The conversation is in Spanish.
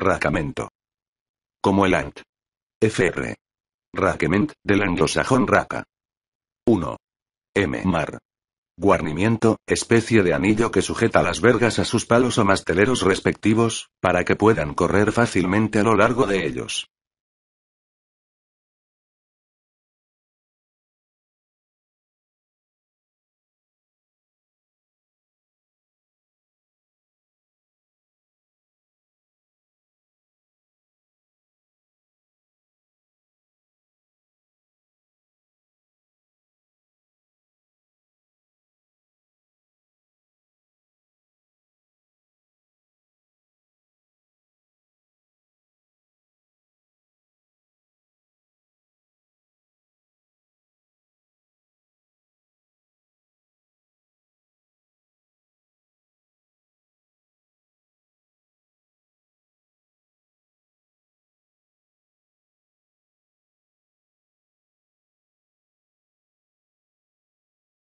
Racamento. Como el ANT. FR. Racament, del anglosajón raca. 1. M. Mar. Guarnimiento, especie de anillo que sujeta las vergas a sus palos o masteleros respectivos, para que puedan correr fácilmente a lo largo de ellos.